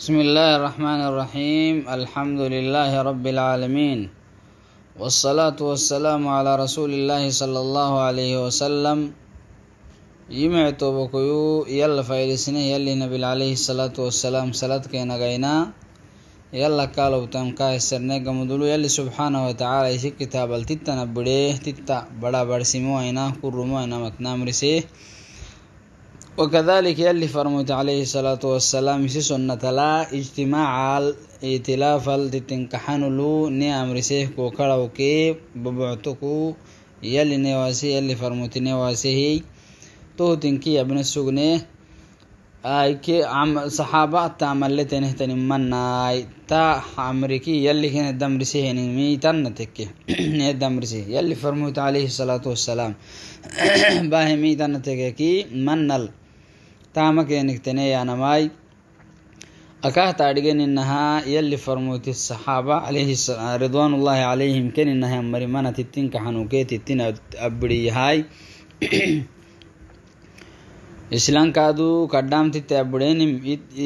بسم الله الرحمن الرحيم الحمد لله رب العالمين والصلاة والسلام على رسول الله صلى الله عليه وسلم يمع توبكيو يلا فايلسنه يلا نبي عليه الصلاة والسلام صلاة كينا غينا يلا كالو تم كايسرنه قمدلو يلا سبحانه وتعالى يسي كتاب التتا نبڑيه تتا بڑا بڑسمو اينا كرمو اينا مكنام رسيه وكذلك يلي فرمت عليه الصلاة والسلام سي سنة لا اجتماع الاتلاف التتنكحن لو ني أمر سيه كو كرو ببعتكو يلي نواسي يلي فرمت نواسي تو تنكي ابن السجن آي كي عم صحابة تعمل لتنه تنمناي تا أمريكي يلي كان الدم رسيه نمي تنتك الدم رسيه يلي فرموت عليه الصلاة والسلام باهي تنتك كي منل ತಾಮಕೇನಿಕ್ತನೆಯಾನಮಾಯ್ ಅಕಾಹತಾಡಿಗೆನಿನ್ನಹ ಎಲ್ಲಿ ಫರ್ಮೂತಿ ಸಹಾಬ ಅಲೇಹಿ ರಿದ್ವಾನುಲ್ಲಾಹಿ ಅಲೇಹಿಂ ಕೆನಿನ್ನಹ ಮರಿಮನ ತಿತ್ತಿಂಕ ಹನುಕೆ ತಿತ್ತಿನ ಅಬ್ಬಿಡಿಯಾಯ್ ಇಸ್ಲಾಂಕಾದು ಕಡ್ಡಾಮ್ತಿತ್ತೆ ಅಬ್ಬುಡೇ ನಿಮ್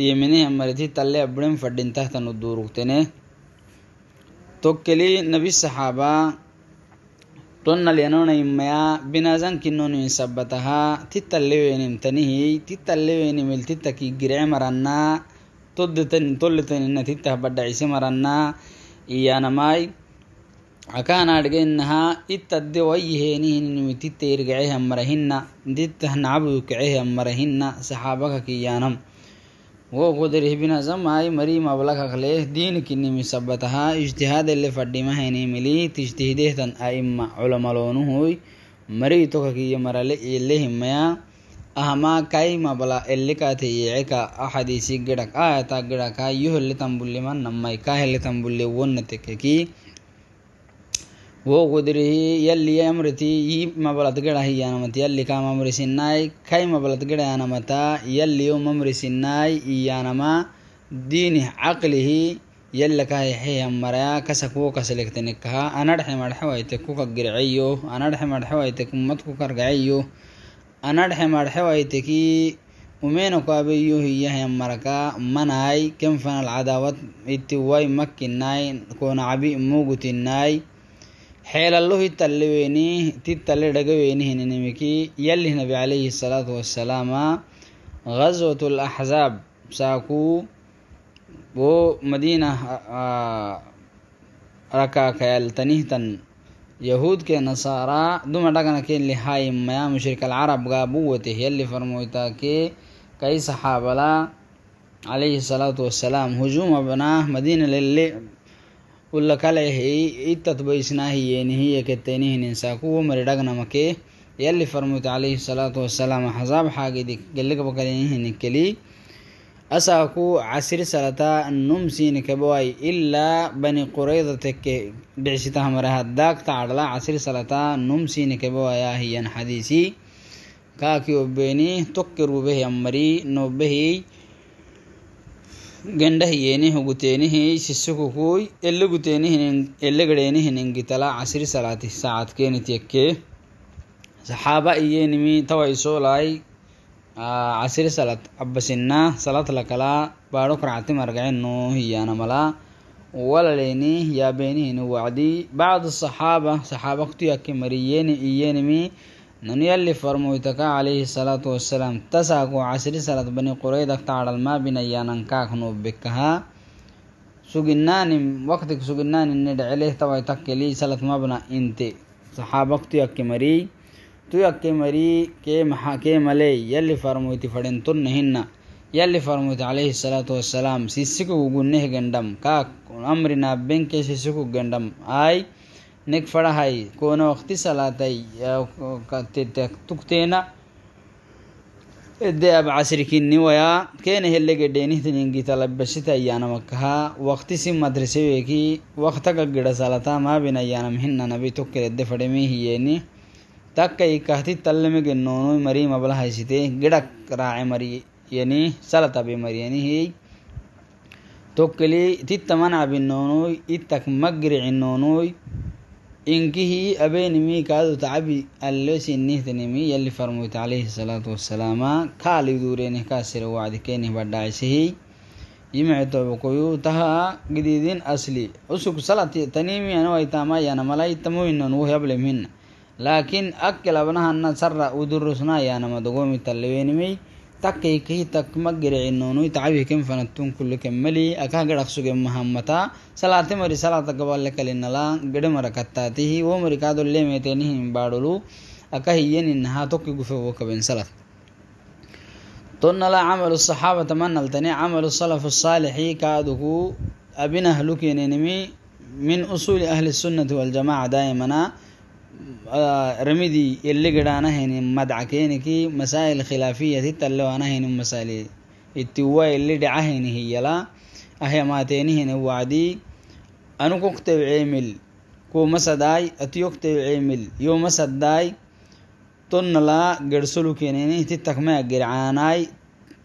ಯಮಿನಿ ಅಮ್ಮರಿತಿ ತಲ್ಲೆ ಅಬ್ಬುಡೇಂ ಫಡ್ಡಿಂತಹ ತನು ದೂರುಗ್ತೇನೆ ತೊಕ್ಕೆಲಿ ನಬಿ ಸಹಾಬಾ tonna lenonaimmaya binazan kinnonuin sabbataha tittallewenimtanihi tittallewenimil titta kiggiree maranna tolletanina tittah baddacise maranna iyanamai akaanaadhgeinaha ittadde wayyiheenihininimi titta irgacehan marahina tittah nacabudu kacehan marahina saxaabaka kiyanam وقدره بنظم آي مري مبلغ خليه دين كني مثبتها اجتهاد اللي فردما هيني ملي تجتهده تن أئمة علماء لونه هوي مري توكي مرال اللي هميا أهما كاي مبلغ اللي كاتي يعيكا أحاديثي قدك آياتا قدك يهو اللي تنبولي من نمي كاه اللي تنبولي ونتككي وقدره يلي أمرتي يي ما بلتقر هي أنا مت يلي كام أمر سناي كاي ما بلتقر أنا متا يلي يوم أمر سناي أنا ما دينه عقله يلا كاي هي أمرا كسكو كسلكتنكها أنا رح مرح وايتكو كجرعيو أنا رح مرح وايتكو متكو كرجعيو أنا رح مرح وايتكي ومين قابيو هي هي مركا مناي كم فن العداوات اتواي مكناي كون عبي موجتناي حيل الله تلويني تتلي دغويني هننمكي يلي نبي عليه الصلاة والسلام غزوة الأحزاب ساكو بو مدينة آه، آه، ركاك يلتنهتن يهود كي نصارى دوما دقنا كي اللي هاي ما مشرك العرب غابوته يلي فرمويتا كي كي صحابة عليه الصلاة والسلام هجوم ابناه مدينة للي ulakalehi itatboisnahiyenihiyeketenihininsa kuwo maridhagnamake yalli farmuti alayhi salaatu wasalaam xasaab xaagidi galligabakalinihininkeli asaaku casiri salata numsiinikabawai ilaa bani qurayda tekke dhicisitahamaraha daagtacadla casiri salata numsiinikabawayahiyan xadiisi kaaki obeeni tokkirubehi amari nobehi ಗಂಡಹಿಯೇನಿ ಹುಗುತೇನಿಹಿ ಶಿಷ್ಯಕುಕೂಯ್ ಎಲ್ಲಗುತೇನಿಹಿನ ಎಲ್ಲಗಡೇನಿಹಿನಿಂಗಿ ತಲಾ ಅಸಿರಿ ಸಲಾತಿ saxaaba iyo nimi tawaisolaay casiri salad abasina salad lakala baadho karcati margacino hiyaanamala walaleni yaabenihini wacdi bacdu saxaaba saxaaba kutuyake mariyeni iyenimi نن يلي فرمويتك عليه الصلاة والسلام تساكو عسري صلاة بني قريدك تعال ما بين يانن كاكنو بكها سجنان وقتك سجنان الند عليه توا تكلي صلاة ما بنا انت صحابك تو يكي مري تو يكي مري كي محا كي ملي يلي فرمويتي فدين تنهن يلي فرمويت عليه الصلاة والسلام سيسكو غنه غندم كاك أمرنا بينك سيسكو غندم آي نك فرحاي كون وقت صلاتي تكتينا ادي اب عصركني ويا كان هلي قديني تنينجي تلبشت يانا مكها وقتي سي مدرسه ويكي وقتك قد صلاتا ما بين ايانا مهن نبي توكل ادي فدمي هيني تك اي كهتي تلمي جنونو مري مبل هايسيتي قدك راعي مري يعني صلاتا بمري يعني هي توكلي تتمنع بالنونوي اتك مقرع النونوي inkihii abenimi kaadu tacabi allosinihtanimi yalli farmoyta calayhi salaatu wasalaama kaaliduureeni kaasira wacdikeeni badhacisihii yimicitobokoyu taha gididin asli usug salati tanimi anawaytaamayaana malaytamuhinan wuhyablemhina laakiin akil abnahana sara udurusnaayaana madogoomi tallewenimey takkai kahi takma gercinonu itacabi ken fanattun kulli kemmali akah gadak sugen mahammata salate mari salata gaballe kalinala gede mara kattatihi wo mari kadolle metenihin baadolu akah iyenin naha tokki gufe wo kaben salat tonnala camalu saxaabata manaltani camalu salafu saalixi kaaduku abinahlukinenimi min usuli ahli sunnati waljamaca daa'imana رمدي اللي قد هني مدعكين كي مسائل خلافية تتلو أنا هني مسائل التواء اللي دعا هني هي لا أهي ما تيني هني وعدي أنا كوكتب عمل كو مسداي أتيوكتب عمل يو مسداي تن لا قرسلو كينيني تتكما قرعاناي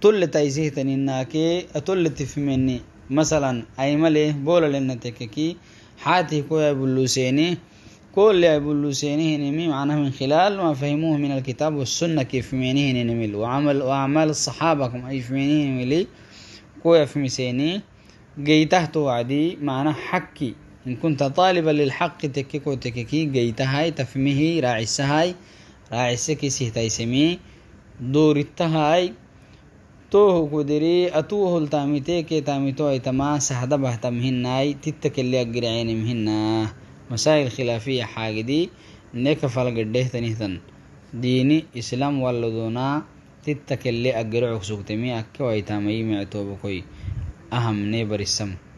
تل تايزيه تنيناكي أتل تفمني مثلا أي ملي بولا لنتككي حاتي كويا بلوسيني كل أبو سينه نمي معناه من خلال ما فهموه من الكتاب والسنة كيف مينه نمي وعمل وأعمال الصحابة كم أي نمي نميلي كو يفمسيني جيته توعدي معناه حكي إن كنت طالبا للحق تكيكو تكيكي جيتهاي سكي راعسهاي راعسكي دور دورتهاي توه كدري أتوه التاميتي كي تاميتو أيتما سهدبه تمهناي تتكلي أقرعين مهناه مسائل خلافية حاجة دي نيكا فالقرده تنهتن ديني إسلام واللدونا تتكلي أقرعو سوكتمي أكا ويتامي معتوبكوي أهم نيبر السمك